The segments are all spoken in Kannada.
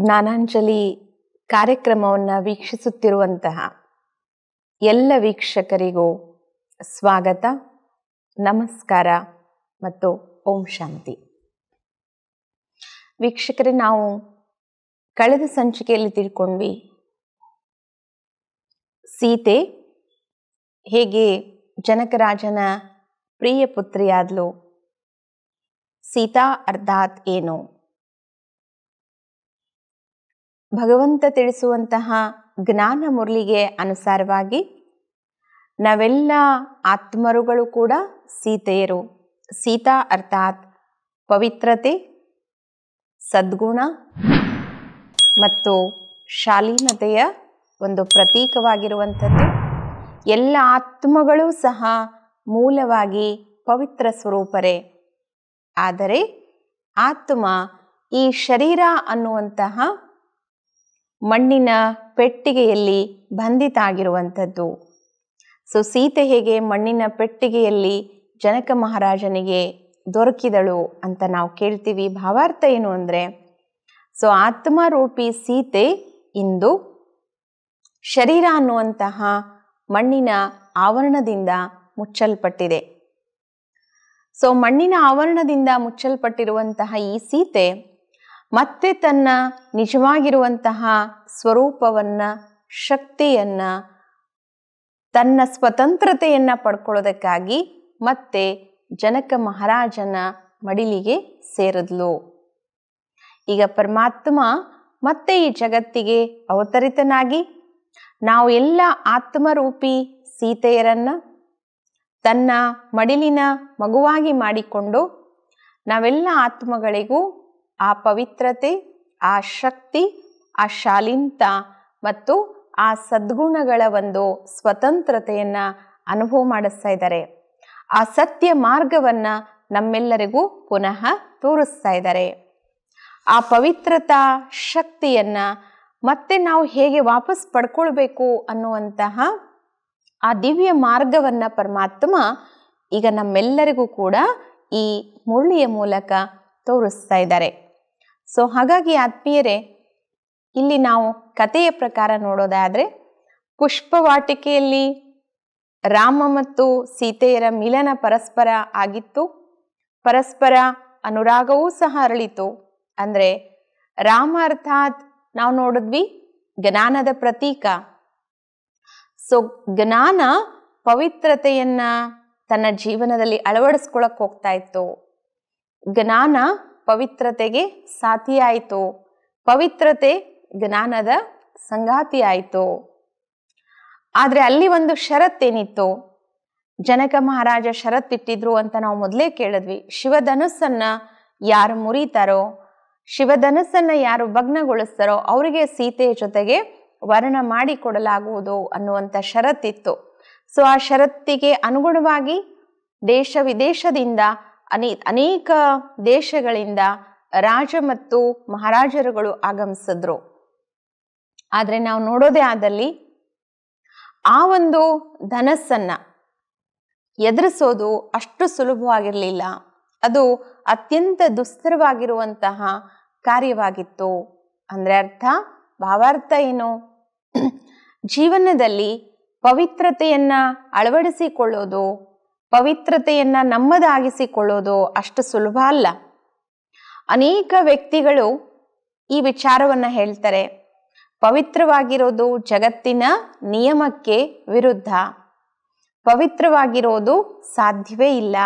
ಜ್ಞಾನಾಂಜಲಿ ಕಾರ್ಯಕ್ರಮವನ್ನು ವೀಕ್ಷಿಸುತ್ತಿರುವಂತಹ ಎಲ್ಲ ವೀಕ್ಷಕರಿಗೂ ಸ್ವಾಗತ ನಮಸ್ಕಾರ ಮತ್ತು ಓಂ ಶಾಂತಿ ವೀಕ್ಷಕರೇ ನಾವು ಕಳೆದ ಸಂಚಿಕೆಯಲ್ಲಿ ತಿಳ್ಕೊಂಡ್ವಿ ಸೀತೆ ಹೇಗೆ ಜನಕರಾಜನ ಪ್ರಿಯ ಪುತ್ರಿಯಾದಲು ಸೀತಾ ಅರ್ಧಾತ್ ಏನು ಭಗವಂತ ತಿಳಿಸುವಂತಹ ಜ್ಞಾನ ಮುರಳಿಗೆ ಅನುಸಾರವಾಗಿ ನಾವೆಲ್ಲ ಆತ್ಮರುಗಳು ಕೂಡ ಸೀತೆಯರು ಸೀತಾ ಅರ್ಥಾತ್ ಪವಿತ್ರತೆ ಸದ್ಗುಣ ಮತ್ತು ಶಾಲೀನತೆಯ ಒಂದು ಪ್ರತೀಕವಾಗಿರುವಂಥದ್ದು ಎಲ್ಲ ಆತ್ಮಗಳು ಸಹ ಮೂಲವಾಗಿ ಪವಿತ್ರ ಸ್ವರೂಪರೇ ಆದರೆ ಆತ್ಮ ಈ ಶರೀರ ಅನ್ನುವಂತಹ ಮಣ್ಣಿನ ಪೆಟ್ಟಿಗೆಯಲ್ಲಿ ಬಂಧಿತಾಗಿರುವಂಥದ್ದು ಸೊ ಸೀತೆ ಹೇಗೆ ಮಣ್ಣಿನ ಪೆಟ್ಟಿಗೆಯಲ್ಲಿ ಜನಕ ಮಹಾರಾಜನಿಗೆ ದೊರಕಿದಳು ಅಂತ ನಾವು ಕೇಳ್ತೀವಿ ಭಾವಾರ್ಥ ಏನು ಅಂದರೆ ಸೊ ಆತ್ಮರೂಪಿ ಸೀತೆ ಇಂದು ಶರೀರ ಅನ್ನುವಂತಹ ಮಣ್ಣಿನ ಆವರಣದಿಂದ ಮುಚ್ಚಲ್ಪಟ್ಟಿದೆ ಸೊ ಮಣ್ಣಿನ ಆವರಣದಿಂದ ಮುಚ್ಚಲ್ಪಟ್ಟಿರುವಂತಹ ಈ ಸೀತೆ ಮತ್ತೆ ತನ್ನ ನಿಜವಾಗಿರುವಂತಹ ಸ್ವರೂಪವನ್ನು ಶಕ್ತಿಯನ್ನು ತನ್ನ ಸ್ವತಂತ್ರತೆಯನ್ನು ಪಡ್ಕೊಳ್ಳೋದಕ್ಕಾಗಿ ಮತ್ತೆ ಜನಕ ಮಹಾರಾಜನ ಮಡಿಲಿಗೆ ಸೇರಿದ್ಲು ಈಗ ಪರಮಾತ್ಮ ಮತ್ತೆ ಈ ಜಗತ್ತಿಗೆ ಅವತರಿತನಾಗಿ ನಾವು ಎಲ್ಲ ಆತ್ಮರೂಪಿ ಸೀತೆಯರನ್ನ ತನ್ನ ಮಡಿಲಿನ ಮಗುವಾಗಿ ಮಾಡಿಕೊಂಡು ನಾವೆಲ್ಲ ಆತ್ಮಗಳಿಗೂ ಆ ಪವಿತ್ರತೆ ಆ ಶಕ್ತಿ ಆ ಶಾಲೀಂತ ಮತ್ತು ಆ ಸದ್ಗುಣಗಳ ಒಂದು ಸ್ವತಂತ್ರತೆಯನ್ನು ಅನುಭವ ಮಾಡಿಸ್ತಾ ಇದ್ದಾರೆ ಆ ಸತ್ಯ ಮಾರ್ಗವನ್ನು ನಮ್ಮೆಲ್ಲರಿಗೂ ಪುನಃ ತೋರಿಸ್ತಾ ಇದ್ದಾರೆ ಆ ಪವಿತ್ರತಾ ಶಕ್ತಿಯನ್ನು ಮತ್ತೆ ನಾವು ಹೇಗೆ ವಾಪಸ್ ಪಡ್ಕೊಳ್ಬೇಕು ಅನ್ನುವಂತಹ ಆ ದಿವ್ಯ ಮಾರ್ಗವನ್ನು ಪರಮಾತ್ಮ ಈಗ ನಮ್ಮೆಲ್ಲರಿಗೂ ಕೂಡ ಈ ಮುರಳಿಯ ಮೂಲಕ ತೋರಿಸ್ತಾ ಇದ್ದಾರೆ ಸೊ ಹಾಗಾಗಿ ಆತ್ಮೀಯರೇ ಇಲ್ಲಿ ನಾವು ಕಥೆಯ ಪ್ರಕಾರ ನೋಡೋದಾದರೆ ಪುಷ್ಪವಾಟಿಕೆಯಲ್ಲಿ ರಾಮ ಮತ್ತು ಸೀತೆಯರ ಮಿಲನ ಪರಸ್ಪರ ಆಗಿತ್ತು ಪರಸ್ಪರ ಅನುರಾಗವೂ ಸಹ ಅರಳಿತು ಅಂದರೆ ರಾಮ ಅರ್ಥಾತ್ ನಾವು ನೋಡಿದ್ವಿ ಜ್ಞಾನದ ಪ್ರತೀಕ ಸೊ ಜ್ಞಾನ ಪವಿತ್ರತೆಯನ್ನು ತನ್ನ ಜೀವನದಲ್ಲಿ ಅಳವಡಿಸ್ಕೊಳಕ್ ಹೋಗ್ತಾ ಇತ್ತು ಜ್ಞಾನ ಪವಿತ್ರತೆಗೆ ಸಾಥಿಯಾಯಿತು ಪವಿತ್ರತೆ ಜ್ಞಾನದ ಸಂಗಾತಿಯಾಯಿತು ಆದರೆ ಅಲ್ಲಿ ಒಂದು ಷರತ್ತೇನಿತ್ತು ಜನಕ ಮಹಾರಾಜ ಷರತ್ತಿಟ್ಟಿದ್ರು ಅಂತ ನಾವು ಮೊದಲೇ ಕೇಳಿದ್ವಿ ಶಿವಧನಸ್ಸನ್ನು ಯಾರು ಮುರಿತಾರೋ ಶಿವಧನಸ್ಸನ್ನ ಯಾರು ಭಗ್ನಗೊಳಿಸ್ತಾರೋ ಅವರಿಗೆ ಸೀತೆಯ ಜೊತೆಗೆ ವರ್ಣ ಮಾಡಿಕೊಡಲಾಗುವುದು ಅನ್ನುವಂಥ ಷರತ್ತಿತ್ತು ಸೊ ಆ ಷರತ್ತಿಗೆ ಅನುಗುಣವಾಗಿ ದೇಶ ವಿದೇಶದಿಂದ ಅನೇ ಅನೇಕ ದೇಶಗಳಿಂದ ರಾಜ ಮತ್ತು ಮಹಾರಾಜರುಗಳು ಆಗಮಿಸಿದ್ರು ಆದರೆ ನಾವು ನೋಡೋದೇ ಆದಲ್ಲಿ ಆ ಒಂದು ಧನಸ್ಸನ್ನು ಎದುರಿಸೋದು ಅಷ್ಟು ಸುಲಭವಾಗಿರಲಿಲ್ಲ ಅದು ಅತ್ಯಂತ ದುಸ್ತರವಾಗಿರುವಂತಹ ಕಾರ್ಯವಾಗಿತ್ತು ಅಂದರೆ ಅರ್ಥ ಭಾವಾರ್ಥ ಏನು ಜೀವನದಲ್ಲಿ ಪವಿತ್ರತೆಯನ್ನು ಅಳವಡಿಸಿಕೊಳ್ಳೋದು ಪವಿತ್ರತೆಯನ್ನ ನಮ್ಮದಾಗಿಸಿಕೊಳ್ಳೋದು ಅಷ್ಟು ಸುಲಭ ಅಲ್ಲ ಅನೇಕ ವ್ಯಕ್ತಿಗಳು ಈ ವಿಚಾರವನ್ನ ಹೇಳ್ತಾರೆ ಪವಿತ್ರವಾಗಿರೋದು ಜಗತ್ತಿನ ನಿಯಮಕ್ಕೆ ವಿರುದ್ಧ ಪವಿತ್ರವಾಗಿರೋದು ಸಾಧ್ಯವೇ ಇಲ್ಲ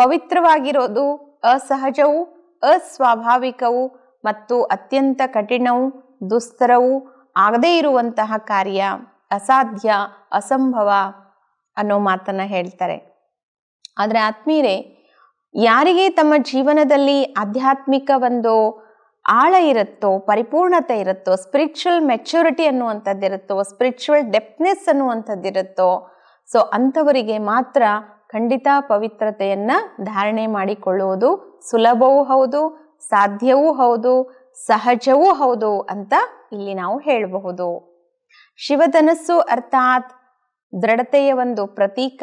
ಪವಿತ್ರವಾಗಿರೋದು ಅಸಹಜವು ಅಸ್ವಾಭಾವಿಕವೂ ಮತ್ತು ಅತ್ಯಂತ ಕಠಿಣವು ದುಸ್ತರವೂ ಆಗದೇ ಇರುವಂತಹ ಕಾರ್ಯ ಅಸಾಧ್ಯ ಅಸಂಭವ ಅನ್ನೋ ಮಾತನ್ನ ಹೇಳ್ತಾರೆ ಆದರೆ ಆತ್ಮೀಯರೇ ಯಾರಿಗೆ ತಮ್ಮ ಜೀವನದಲ್ಲಿ ಆಧ್ಯಾತ್ಮಿಕ ಒಂದು ಆಳ ಇರುತ್ತೋ ಪರಿಪೂರ್ಣತೆ ಇರುತ್ತೋ ಸ್ಪಿರಿಚುವಲ್ ಮೆಚುರಿಟಿ ಅನ್ನುವಂಥದ್ದಿರುತ್ತೋ ಸ್ಪಿರಿಚುವಲ್ ಡೆಪ್ನೆಸ್ ಅನ್ನುವಂಥದ್ದಿರುತ್ತೋ ಸೊ ಅಂಥವರಿಗೆ ಮಾತ್ರ ಖಂಡಿತ ಪವಿತ್ರತೆಯನ್ನು ಧಾರಣೆ ಮಾಡಿಕೊಳ್ಳುವುದು ಸುಲಭವೂ ಹೌದು ಸಾಧ್ಯವೂ ಹೌದು ಸಹಜವೂ ಹೌದು ಅಂತ ಇಲ್ಲಿ ನಾವು ಹೇಳಬಹುದು ಶಿವಧನಸ್ಸು ಅರ್ಥಾತ್ ದೃಢತೆಯ ಒಂದು ಪ್ರತೀಕ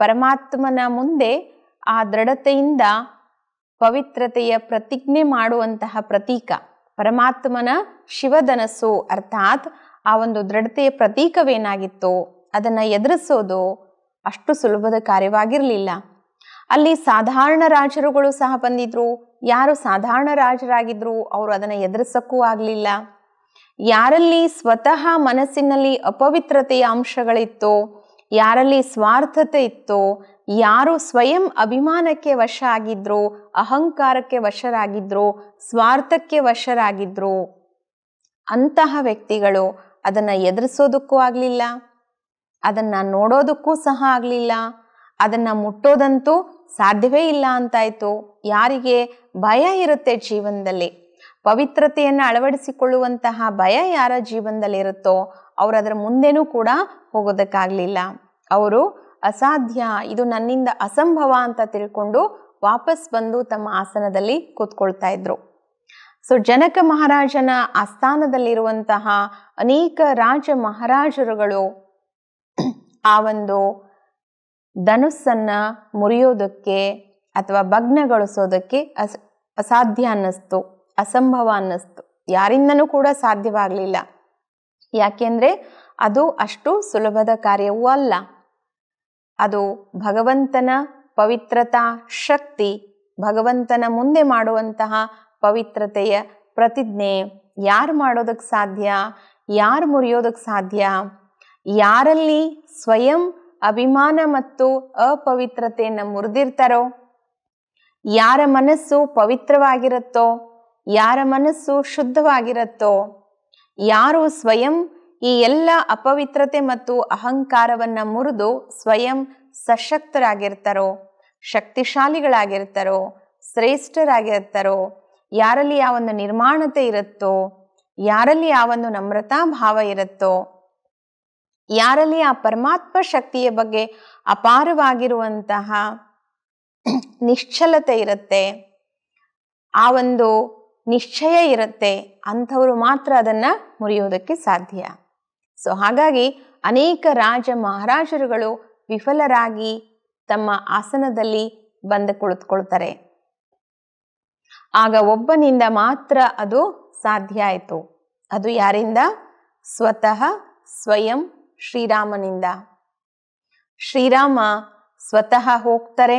ಪರಮಾತ್ಮನ ಮುಂದೆ ಆ ದೃಢತೆಯಿಂದ ಪವಿತ್ರತೆಯ ಪ್ರತಿಜ್ಞೆ ಮಾಡುವಂತಹ ಪ್ರತೀಕ ಪರಮಾತ್ಮನ ಶಿವಧನಸ್ಸು ಅರ್ಥಾತ್ ಆ ಒಂದು ದೃಢತೆಯ ಪ್ರತೀಕವೇನಾಗಿತ್ತು ಅದನ್ನು ಎದುರಿಸೋದು ಅಷ್ಟು ಸುಲಭದ ಕಾರ್ಯವಾಗಿರಲಿಲ್ಲ ಅಲ್ಲಿ ಸಾಧಾರಣ ರಾಜರುಗಳು ಸಹ ಬಂದಿದ್ರು ಯಾರು ಸಾಧಾರಣ ರಾಜರಾಗಿದ್ರು ಅವರು ಅದನ್ನು ಎದುರಿಸೋಕ್ಕೂ ಆಗಲಿಲ್ಲ ಯಾರಲ್ಲಿ ಸ್ವತಃ ಮನಸ್ಸಿನಲ್ಲಿ ಅಪವಿತ್ರತೆಯ ಅಂಶಗಳಿತ್ತೋ ಯಾರಲ್ಲಿ ಸ್ವಾರ್ಥತೆ ಇತ್ತೋ ಯಾರು ಸ್ವಯಂ ಅಭಿಮಾನಕ್ಕೆ ವಶ ಆಗಿದ್ರೋ ಅಹಂಕಾರಕ್ಕೆ ವಶರಾಗಿದ್ರೋ ಸ್ವಾರ್ಥಕ್ಕೆ ವಶರಾಗಿದ್ರು ಅಂತಹ ವ್ಯಕ್ತಿಗಳು ಅದನ್ನು ಎದುರಿಸೋದಕ್ಕೂ ಆಗಲಿಲ್ಲ ಅದನ್ನು ನೋಡೋದಕ್ಕೂ ಸಹ ಆಗಲಿಲ್ಲ ಅದನ್ನು ಮುಟ್ಟೋದಂತೂ ಸಾಧ್ಯವೇ ಇಲ್ಲ ಅಂತಾಯಿತು ಯಾರಿಗೆ ಭಯ ಇರುತ್ತೆ ಜೀವನದಲ್ಲಿ ಪವಿತ್ರತೆಯನ್ನು ಅಳವಡಿಸಿಕೊಳ್ಳುವಂತಹ ಭಯ ಯಾರ ಜೀವನದಲ್ಲಿರುತ್ತೋ ಅವರು ಅದರ ಮುಂದೆನೂ ಕೂಡ ಹೋಗೋದಕ್ಕಾಗಲಿಲ್ಲ ಅವರು ಅಸಾಧ್ಯ ಇದು ನನ್ನಿಂದ ಅಸಂಭವ ಅಂತ ತಿಳ್ಕೊಂಡು ವಾಪಸ್ ಬಂದು ತಮ್ಮ ಆಸನದಲ್ಲಿ ಕೂತ್ಕೊಳ್ತಾ ಇದ್ರು ಸೊ ಜನಕ ಮಹಾರಾಜನ ಆಸ್ಥಾನದಲ್ಲಿರುವಂತಹ ಅನೇಕ ರಾಜ ಮಹಾರಾಜರುಗಳು ಆ ಒಂದು ಧನುಸ್ಸನ್ನು ಮುರಿಯೋದಕ್ಕೆ ಅಥವಾ ಭಗ್ನಗೊಳಿಸೋದಕ್ಕೆ ಅಸಾಧ್ಯ ಅನ್ನಿಸ್ತು ಅಸಂಭವ ಅನ್ನಿಸ್ತು ಯಾರಿಂದನೂ ಕೂಡ ಸಾಧ್ಯವಾಗಲಿಲ್ಲ ಯಾಕೆಂದರೆ ಅದು ಅಷ್ಟು ಸುಲಭದ ಕಾರ್ಯವೂ ಅಲ್ಲ ಅದು ಭಗವಂತನ ಪವಿತ್ರತಾ ಶಕ್ತಿ ಭಗವಂತನ ಮುಂದೆ ಮಾಡುವಂತಹ ಪವಿತ್ರತೆಯ ಪ್ರತಿಜ್ಞೆ ಯಾರು ಮಾಡೋದಕ್ಕೆ ಸಾಧ್ಯ ಯಾರು ಮುರಿಯೋದಕ್ಕೆ ಸಾಧ್ಯ ಯಾರಲ್ಲಿ ಸ್ವಯಂ ಅಭಿಮಾನ ಮತ್ತು ಅಪವಿತ್ರತೆಯನ್ನು ಮುರಿದಿರ್ತಾರೋ ಯಾರ ಮನಸ್ಸು ಪವಿತ್ರವಾಗಿರುತ್ತೋ ಯಾರ ಮನಸ್ಸು ಶುದ್ಧವಾಗಿರುತ್ತೋ ಯಾರು ಸ್ವಯಂ ಈ ಎಲ್ಲ ಅಪವಿತ್ರತೆ ಮತ್ತು ಅಹಂಕಾರವನ್ನು ಮುರಿದು ಸ್ವಯಂ ಸಶಕ್ತರಾಗಿರ್ತಾರೋ ಶಕ್ತಿಶಾಲಿಗಳಾಗಿರ್ತಾರೋ ಶ್ರೇಷ್ಠರಾಗಿರ್ತಾರೋ ಯಾರಲ್ಲಿ ಆ ಒಂದು ನಿರ್ಮಾಣತೆ ಇರುತ್ತೋ ಯಾರಲ್ಲಿ ಆ ಒಂದು ನಮ್ರತಾ ಭಾವ ಇರುತ್ತೋ ಯಾರಲ್ಲಿ ಆ ಪರಮಾತ್ಮ ಶಕ್ತಿಯ ಬಗ್ಗೆ ಅಪಾರವಾಗಿರುವಂತಹ ನಿಶ್ಚಲತೆ ಇರುತ್ತೆ ಆ ಒಂದು ನಿಶ್ಚಯ ಇರುತ್ತೆ ಅಂಥವರು ಮಾತ್ರ ಅದನ್ನು ಮುರಿಯೋದಕ್ಕೆ ಸಾಧ್ಯ ಸೊ ಹಾಗಾಗಿ ಅನೇಕ ರಾಜ ಮಹಾರಾಜರುಗಳು ವಿಫಲರಾಗಿ ತಮ್ಮ ಆಸನದಲ್ಲಿ ಬಂದು ಕುಳಿತುಕೊಳ್ತಾರೆ ಆಗ ಒಬ್ಬನಿಂದ ಮಾತ್ರ ಅದು ಸಾಧ್ಯ ಆಯಿತು ಅದು ಯಾರಿಂದ ಸ್ವತಃ ಸ್ವಯಂ ಶ್ರೀರಾಮನಿಂದ ಶ್ರೀರಾಮ ಸ್ವತಃ ಹೋಗ್ತಾರೆ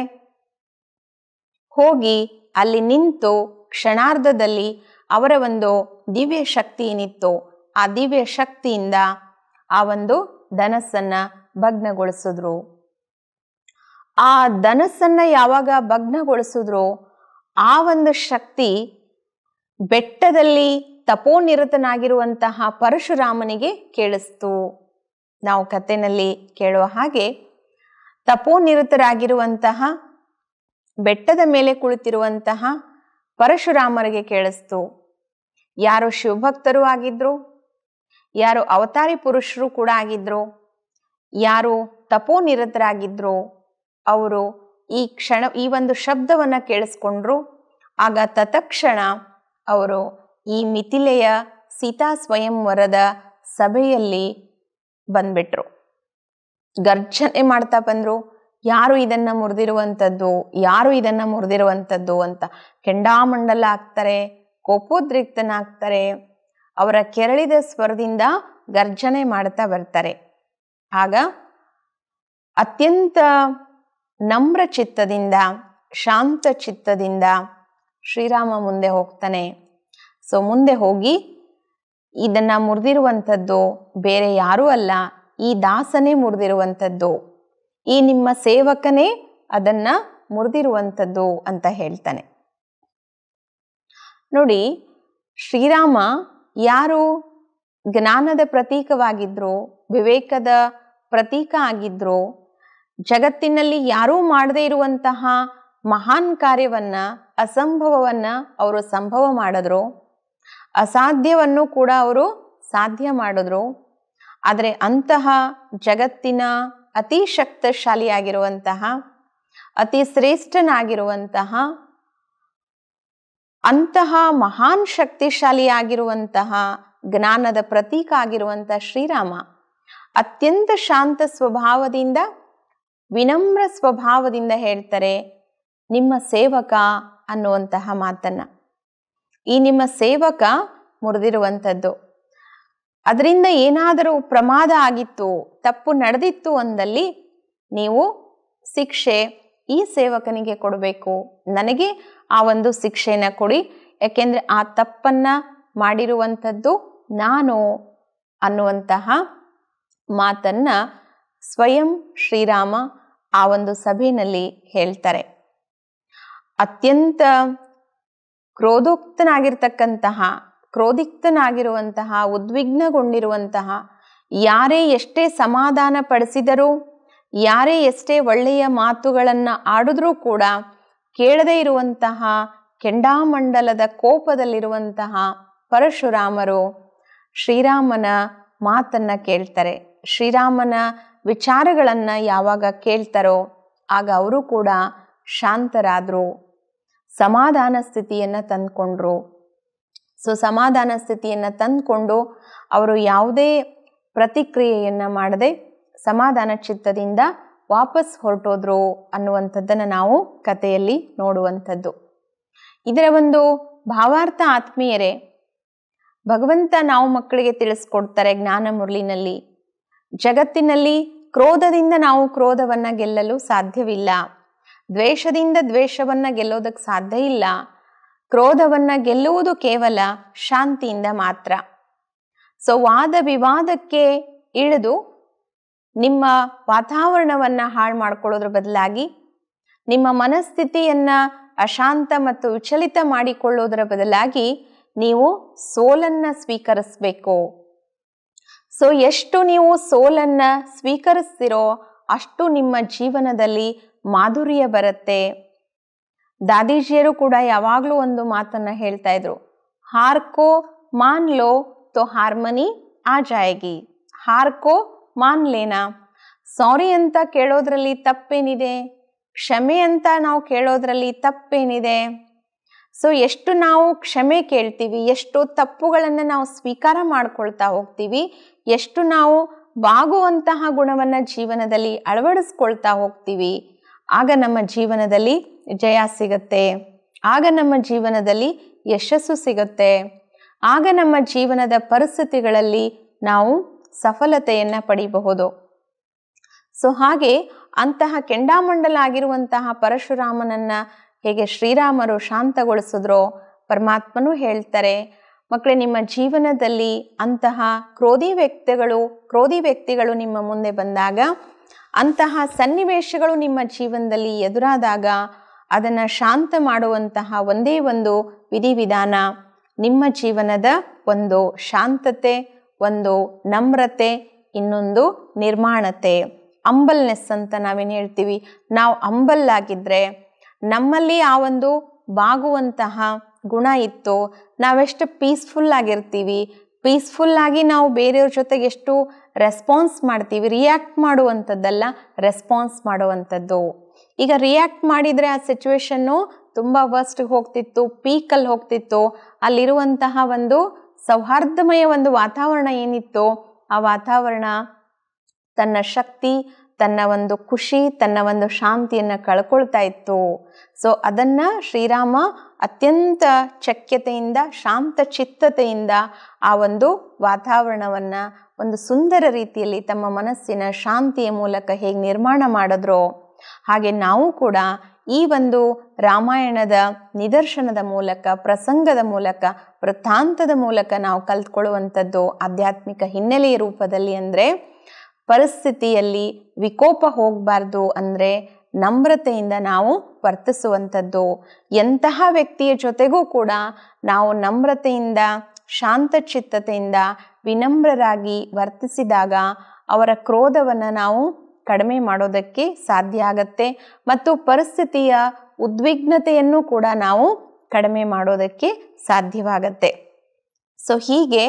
ಹೋಗಿ ಅಲ್ಲಿ ನಿಂತು ಕ್ಷಣಾರ್ಧದಲ್ಲಿ ಅವರ ಒಂದು ದಿವ್ಯ ಶಕ್ತಿ ಏನಿತ್ತು ಆ ದಿವ್ಯ ಶಕ್ತಿಯಿಂದ ಆ ಒಂದು ಧನಸ್ಸನ್ನು ಭಗ್ನಗೊಳಿಸಿದ್ರು ಆ ಧನಸ್ಸನ್ನು ಯಾವಾಗ ಭಗ್ನಗೊಳಿಸಿದ್ರು ಆ ಒಂದು ಶಕ್ತಿ ಬೆಟ್ಟದಲ್ಲಿ ತಪೋನಿರತನಾಗಿರುವಂತಹ ಪರಶುರಾಮನಿಗೆ ಕೇಳಿಸ್ತು ನಾವು ಕಥೆನಲ್ಲಿ ಕೇಳುವ ಹಾಗೆ ತಪೋನಿರತರಾಗಿರುವಂತಹ ಬೆಟ್ಟದ ಮೇಲೆ ಕುಳಿತಿರುವಂತಹ ಪರಶುರಾಮರಿಗೆ ಕೇಳಿಸ್ತು ಯಾರು ಶಿವಭಕ್ತರು ಆಗಿದ್ರು ಯಾರು ಅವತಾರಿ ಪುರುಷರು ಕೂಡ ಆಗಿದ್ರು ಯಾರು ನಿರತರಾಗಿದ್ರು ಅವರು ಈ ಕ್ಷಣ ಈ ಒಂದು ಶಬ್ದವನ್ನು ಕೇಳಿಸ್ಕೊಂಡ್ರು ಆಗ ತತ್ಕ್ಷಣ ಅವರು ಈ ಮಿಥಿಲೆಯ ಸೀತಾ ಸ್ವಯಂವರದ ಸಭೆಯಲ್ಲಿ ಬಂದ್ಬಿಟ್ರು ಗರ್ಜನೆ ಮಾಡ್ತಾ ಬಂದ್ರು ಯಾರು ಇದನ್ನ ಮುರಿದಿರುವಂಥದ್ದು ಯಾರು ಇದನ್ನ ಮುರಿದಿರುವಂಥದ್ದು ಅಂತ ಕೆಂಡಾಮಂಡಲ ಆಗ್ತಾರೆ ಕೋಪೋದ್ರಿಕ್ತನಾಗ್ತಾರೆ ಅವರ ಕೆರಳಿದ ಸ್ವರದಿಂದ ಗರ್ಜನೆ ಮಾಡ್ತಾ ಬರ್ತಾರೆ ಆಗ ಅತ್ಯಂತ ನಮ್ರ ಚಿತ್ತದಿಂದ ಶಾಂತ ಚಿತ್ತದಿಂದ ಶ್ರೀರಾಮ ಮುಂದೆ ಹೋಗ್ತಾನೆ ಸೊ ಮುಂದೆ ಹೋಗಿ ಇದನ್ನು ಮುರಿದಿರುವಂಥದ್ದು ಬೇರೆ ಯಾರೂ ಅಲ್ಲ ಈ ದಾಸನೇ ಮುರಿದಿರುವಂಥದ್ದು ಈ ನಿಮ್ಮ ಸೇವಕನೇ ಅದನ್ನ ಮುರಿದಿರುವಂಥದ್ದು ಅಂತ ಹೇಳ್ತಾನೆ ನೋಡಿ ಶ್ರೀರಾಮ ಯಾರು ಜ್ಞಾನದ ಪ್ರತೀಕವಾಗಿದ್ರು ವಿವೇಕದ ಪ್ರತೀಕ ಆಗಿದ್ರು ಜಗತ್ತಿನಲ್ಲಿ ಯಾರೂ ಮಾಡದೇ ಇರುವಂತಹ ಮಹಾನ್ ಕಾರ್ಯವನ್ನ ಅಸಂಭವವನ್ನ ಅವರು ಸಂಭವ ಮಾಡಿದ್ರು ಅಸಾಧ್ಯವನ್ನು ಕೂಡ ಅವರು ಸಾಧ್ಯ ಮಾಡಿದ್ರು ಆದರೆ ಅಂತಹ ಜಗತ್ತಿನ ಅತಿ ಶಕ್ತಶಾಲಿಯಾಗಿರುವಂತಹ ಅತಿ ಶ್ರೇಷ್ಠನಾಗಿರುವಂತಹ ಅಂತಹ ಮಹಾನ್ ಶಕ್ತಿಶಾಲಿಯಾಗಿರುವಂತಹ ಜ್ಞಾನದ ಪ್ರತೀಕ ಆಗಿರುವಂತಹ ಶ್ರೀರಾಮ ಅತ್ಯಂತ ಶಾಂತ ಸ್ವಭಾವದಿಂದ ವಿನಮ್ರ ಸ್ವಭಾವದಿಂದ ಹೇಳ್ತಾರೆ ನಿಮ್ಮ ಸೇವಕ ಅನ್ನುವಂತಹ ಮಾತನ್ನ ಈ ನಿಮ್ಮ ಸೇವಕ ಮುರಿದಿರುವಂಥದ್ದು ಅದರಿಂದ ಏನಾದರೂ ಪ್ರಮಾದ ಆಗಿತ್ತು ತಪ್ಪು ನಡೆದಿತ್ತು ಅಂದಲ್ಲಿ ನೀವು ಶಿಕ್ಷೆ ಈ ಸೇವಕನಿಗೆ ಕೊಡಬೇಕು ನನಗೆ ಆ ಒಂದು ಶಿಕ್ಷೆನ ಕೊಡಿ ಯಾಕೆಂದರೆ ಆ ತಪ್ಪನ್ನು ಮಾಡಿರುವಂಥದ್ದು ನಾನು ಅನ್ನುವಂತಹ ಮಾತನ್ನು ಸ್ವಯಂ ಶ್ರೀರಾಮ ಆ ಒಂದು ಸಭೆಯಲ್ಲಿ ಹೇಳ್ತಾರೆ ಅತ್ಯಂತ ಕ್ರೋಧೋಕ್ತನಾಗಿರ್ತಕ್ಕಂತಹ ಕ್ರೋಧಿಕ್ತನಾಗಿರುವಂತಹ ಉದ್ವಿಗ್ನಗೊಂಡಿರುವಂತಹ ಯಾರೇ ಎಷ್ಟೇ ಸಮಾಧಾನ ಪಡಿಸಿದರೂ ಯಾರೇ ಎಷ್ಟೇ ಒಳ್ಳೆಯ ಮಾತುಗಳನ್ನು ಆಡಿದ್ರೂ ಕೂಡ ಕೇಳದೇ ಇರುವಂತಹ ಕೆಂಡಾಮಂಡಲದ ಕೋಪದಲ್ಲಿರುವಂತಹ ಪರಶುರಾಮರು ಶ್ರೀರಾಮನ ಮಾತನ್ನು ಕೇಳ್ತಾರೆ ಶ್ರೀರಾಮನ ವಿಚಾರಗಳನ್ನು ಯಾವಾಗ ಕೇಳ್ತಾರೋ ಆಗ ಅವರು ಕೂಡ ಶಾಂತರಾದರು ಸಮಾಧಾನ ಸ್ಥಿತಿಯನ್ನು ತಂದುಕೊಂಡ್ರು ಸೊ ಸಮಾಧಾನ ಸ್ಥಿತಿಯನ್ನು ತಂದುಕೊಂಡು ಅವರು ಯಾವುದೇ ಪ್ರತಿಕ್ರಿಯೆಯನ್ನು ಮಾಡದೆ ಸಮಾಧಾನ ಚಿತ್ತದಿಂದ ವಾಪಸ್ ಹೊರಟೋದ್ರು ಅನ್ನುವಂಥದ್ದನ್ನು ನಾವು ಕಥೆಯಲ್ಲಿ ನೋಡುವಂಥದ್ದು ಇದರ ಒಂದು ಭಾವಾರ್ಥ ಆತ್ಮೀಯರೇ ಭಗವಂತ ನಾವು ಮಕ್ಕಳಿಗೆ ತಿಳಿಸ್ಕೊಡ್ತಾರೆ ಜ್ಞಾನ ಮುರುಳಿನಲ್ಲಿ ಜಗತ್ತಿನಲ್ಲಿ ಕ್ರೋಧದಿಂದ ನಾವು ಕ್ರೋಧವನ್ನು ಗೆಲ್ಲಲು ಸಾಧ್ಯವಿಲ್ಲ ದ್ವೇಷದಿಂದ ದ್ವೇಷವನ್ನು ಗೆಲ್ಲೋದಕ್ಕೆ ಸಾಧ್ಯ ಇಲ್ಲ ಕ್ರೋಧವನ್ನ ಗೆಲ್ಲುವುದು ಕೇವಲ ಶಾಂತಿಯಿಂದ ಮಾತ್ರ ಸೊ ವಾದ ವಿವಾದಕ್ಕೆ ಇಳಿದು ನಿಮ್ಮ ವಾತಾವರಣವನ್ನು ಹಾಳು ಮಾಡ್ಕೊಳ್ಳೋದ್ರ ಬದಲಾಗಿ ನಿಮ್ಮ ಮನಸ್ಥಿತಿಯನ್ನ ಅಶಾಂತ ಮತ್ತು ವಿಚಲಿತ ಮಾಡಿಕೊಳ್ಳೋದರ ಬದಲಾಗಿ ನೀವು ಸೋಲನ್ನ ಸ್ವೀಕರಿಸಬೇಕು ಸೊ ಎಷ್ಟು ನೀವು ಸೋಲನ್ನ ಸ್ವೀಕರಿಸ್ತಿರೋ ಅಷ್ಟು ನಿಮ್ಮ ಜೀವನದಲ್ಲಿ ಮಾಧುರ್ಯ ಬರುತ್ತೆ ದಾದೀಜಿಯರು ಕೂಡ ಯಾವಾಗಲೂ ಒಂದು ಮಾತನ್ನ ಹೇಳ್ತಾ ಇದ್ರು ಹಾರ್ಕೋ ಮಾನ್ ಲೋ ತೋ ಹಾರ್ಮನಿ ಆ ಜಾಯಗಿ ಹಾರ್ಕೋ ಮಾನ್ ಲೇನಾ ಸಾರಿ ಅಂತ ಕೇಳೋದ್ರಲ್ಲಿ ತಪ್ಪೇನಿದೆ ಕ್ಷಮೆ ಅಂತ ನಾವು ಕೇಳೋದ್ರಲ್ಲಿ ತಪ್ಪೇನಿದೆ ಸೊ ಎಷ್ಟು ನಾವು ಕ್ಷಮೆ ಕೇಳ್ತೀವಿ ಎಷ್ಟು ತಪ್ಪುಗಳನ್ನು ನಾವು ಸ್ವೀಕಾರ ಮಾಡ್ಕೊಳ್ತಾ ಹೋಗ್ತೀವಿ ಎಷ್ಟು ನಾವು ಬಾಗುವಂತಹ ಗುಣವನ್ನು ಜೀವನದಲ್ಲಿ ಅಳವಡಿಸ್ಕೊಳ್ತಾ ಹೋಗ್ತೀವಿ ಆಗ ನಮ್ಮ ಜೀವನದಲ್ಲಿ ಜಯ ಸಿಗತ್ತೆ ಆಗ ನಮ್ಮ ಜೀವನದಲ್ಲಿ ಯಶಸ್ಸು ಸಿಗುತ್ತೆ ಆಗ ನಮ್ಮ ಜೀವನದ ಪರಿಸ್ಥಿತಿಗಳಲ್ಲಿ ನಾವು ಸಫಲತೆಯನ್ನು ಪಡಿಬಹುದು ಸೊ ಹಾಗೆ ಅಂತಹ ಕೆಂಡಾಮಂಡಲ ಆಗಿರುವಂತಹ ಪರಶುರಾಮನನ್ನು ಹೇಗೆ ಶ್ರೀರಾಮರು ಶಾಂತಗೊಳಿಸಿದ್ರು ಪರಮಾತ್ಮನೂ ಹೇಳ್ತಾರೆ ಮಕ್ಕಳೇ ನಿಮ್ಮ ಜೀವನದಲ್ಲಿ ಅಂತಹ ಕ್ರೋಧಿ ವ್ಯಕ್ತಿಗಳು ಕ್ರೋಧಿ ವ್ಯಕ್ತಿಗಳು ನಿಮ್ಮ ಮುಂದೆ ಬಂದಾಗ ಅಂತಹ ಸನ್ನಿವೇಶಗಳು ನಿಮ್ಮ ಜೀವನದಲ್ಲಿ ಎದುರಾದಾಗ ಅದನ್ನು ಶಾಂತ ಮಾಡುವಂತಹ ಒಂದೇ ಒಂದು ವಿಧಿವಿಧಾನ ನಿಮ್ಮ ಜೀವನದ ಒಂದು ಶಾಂತತೆ ಒಂದು ನಮ್ರತೆ ಇನ್ನೊಂದು ನಿರ್ಮಾಣತೆ ಅಂಬಲ್ನೆಸ್ ಅಂತ ನಾವೇನು ಹೇಳ್ತೀವಿ ನಾವು ಅಂಬಲ್ ಆಗಿದ್ದರೆ ನಮ್ಮಲ್ಲಿ ಆ ಒಂದು ಬಾಗುವಂತಹ ಗುಣ ಇತ್ತು ನಾವೆಷ್ಟು ಪೀಸ್ಫುಲ್ ಆಗಿರ್ತೀವಿ ಪೀಸ್ಫುಲ್ ಆಗಿ ನಾವು ಬೇರೆಯವ್ರ ಜೊತೆಗೆ ಎಷ್ಟು ರೆಸ್ಪಾನ್ಸ್ ಮಾಡ್ತೀವಿ ರಿಯಾಕ್ಟ್ ಮಾಡುವಂಥದ್ದಲ್ಲ ರೆಸ್ಪಾನ್ಸ್ ಮಾಡುವಂಥದ್ದು ಈಗ ರಿಯಾಕ್ಟ್ ಮಾಡಿದರೆ ಆ ಸಿಚುವೇಶನ್ನು ತುಂಬ ವರ್ಸ್ಟ್ಗೆ ಹೋಗ್ತಿತ್ತು ಪೀಕಲ್ಲಿ ಹೋಗ್ತಿತ್ತು ಅಲ್ಲಿರುವಂತಹ ಒಂದು ಸೌಹಾರ್ದಮಯ ಒಂದು ವಾತಾವರಣ ಏನಿತ್ತು ಆ ವಾತಾವರಣ ತನ್ನ ಶಕ್ತಿ ತನ್ನ ಒಂದು ಖುಷಿ ತನ್ನ ಒಂದು ಶಾಂತಿಯನ್ನು ಕಳ್ಕೊಳ್ತಾ ಇತ್ತು ಸೊ ಅದನ್ನು ಶ್ರೀರಾಮ ಅತ್ಯಂತ ಚಕ್ಯತೆಯಿಂದ ಶಾಂತ ಚಿತ್ತತೆಯಿಂದ ಆ ಒಂದು ವಾತಾವರಣವನ್ನು ಒಂದು ಸುಂದರ ರೀತಿಯಲ್ಲಿ ತಮ್ಮ ಮನಸ್ಸಿನ ಶಾಂತಿಯ ಮೂಲಕ ಹೇಗೆ ನಿರ್ಮಾಣ ಮಾಡಿದ್ರೋ ಹಾಗೆ ನಾವು ಕೂಡ ಈ ಒಂದು ರಾಮಾಯಣದ ನಿದರ್ಶನದ ಮೂಲಕ ಪ್ರಸಂಗದ ಮೂಲಕ ವೃತ್ತಾಂತದ ಮೂಲಕ ನಾವು ಕಲ್ತ್ಕೊಳ್ಳುವಂಥದ್ದು ಆಧ್ಯಾತ್ಮಿಕ ಹಿನ್ನೆಲೆಯ ರೂಪದಲ್ಲಿ ಅಂದರೆ ಪರಿಸ್ಥಿತಿಯಲ್ಲಿ ವಿಕೋಪ ಹೋಗಬಾರ್ದು ಅಂದರೆ ನಮ್ರತೆಯಿಂದ ನಾವು ವರ್ತಿಸುವಂಥದ್ದು ಎಂತಹ ವ್ಯಕ್ತಿಯ ಜೊತೆಗೂ ಕೂಡ ನಾವು ನಮ್ರತೆಯಿಂದ ಶಾಂತಚಿತ್ತತೆಯಿಂದ ವಿನಮ್ರರಾಗಿ ವರ್ತಿಸಿದಾಗ ಅವರ ಕ್ರೋಧವನ್ನು ನಾವು ಕಡಿಮೆ ಮಾಡೋದಕ್ಕೆ ಸಾಧ್ಯ ಆಗತ್ತೆ ಮತ್ತು ಪರಿಸ್ಥಿತಿಯ ಉದ್ವಿಗ್ನತೆಯನ್ನು ಕೂಡ ನಾವು ಕಡಿಮೆ ಮಾಡೋದಕ್ಕೆ ಸಾಧ್ಯವಾಗತ್ತೆ ಸೊ ಹೀಗೆ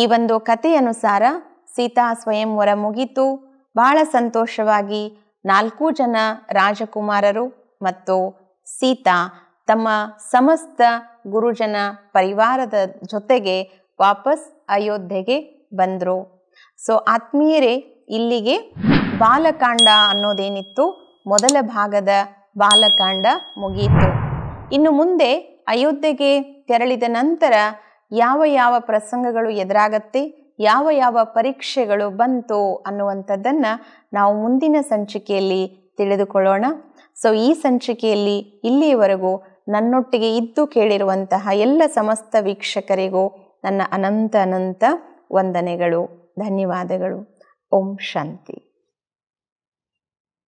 ಈ ಒಂದು ಕಥೆಯನುಸಾರ ಸೀತಾ ಸ್ವಯಂವರ ಮುಗಿತು ಬಹಳ ಸಂತೋಷವಾಗಿ ನಾಲ್ಕು ಜನ ರಾಜಕುಮಾರರು ಮತ್ತು ಸೀತಾ ತಮ್ಮ ಸಮಸ್ತ ಗುರುಜನ ಪರಿವಾರದ ಜೊತೆಗೆ ವಾಪಸ್ ಅಯೋಧ್ಯೆಗೆ ಬಂದರು ಸೊ ಆತ್ಮೀಯರೇ ಇಲ್ಲಿಗೆ ಬಾಲಕಾಂಡ ಅನ್ನೋದೇನಿತ್ತು ಮೊದಲ ಭಾಗದ ಬಾಲಕಾಂಡ ಮುಗಿಯಿತು ಇನ್ನು ಮುಂದೆ ಅಯೋಧ್ಯೆಗೆ ತೆರಳಿದ ನಂತರ ಯಾವ ಯಾವ ಪ್ರಸಂಗಗಳು ಎದುರಾಗತ್ತೆ ಯಾವ ಯಾವ ಪರೀಕ್ಷೆಗಳು ಬಂತು ಅನ್ನುವಂಥದ್ದನ್ನು ನಾವು ಮುಂದಿನ ಸಂಚಿಕೆಯಲ್ಲಿ ತಿಳಿದುಕೊಳ್ಳೋಣ ಸೊ ಈ ಸಂಚಿಕೆಯಲ್ಲಿ ಇಲ್ಲಿಯವರೆಗೂ ನನ್ನೊಟ್ಟಿಗೆ ಇದ್ದು ಕೇಳಿರುವಂತಹ ಎಲ್ಲ ಸಮಸ್ತ ವೀಕ್ಷಕರಿಗೂ ನನ್ನ ಅನಂತ ಅನಂತ ವಂದನೆಗಳು ಧನ್ಯವಾದಗಳು ಓಂ ಶಾಂತಿ